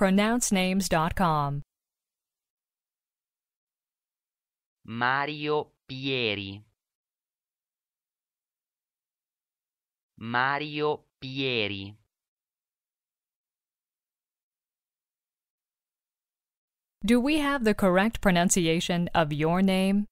pronouncenames.com. Mario Pieri. Mario Pieri. Do we have the correct pronunciation of your name?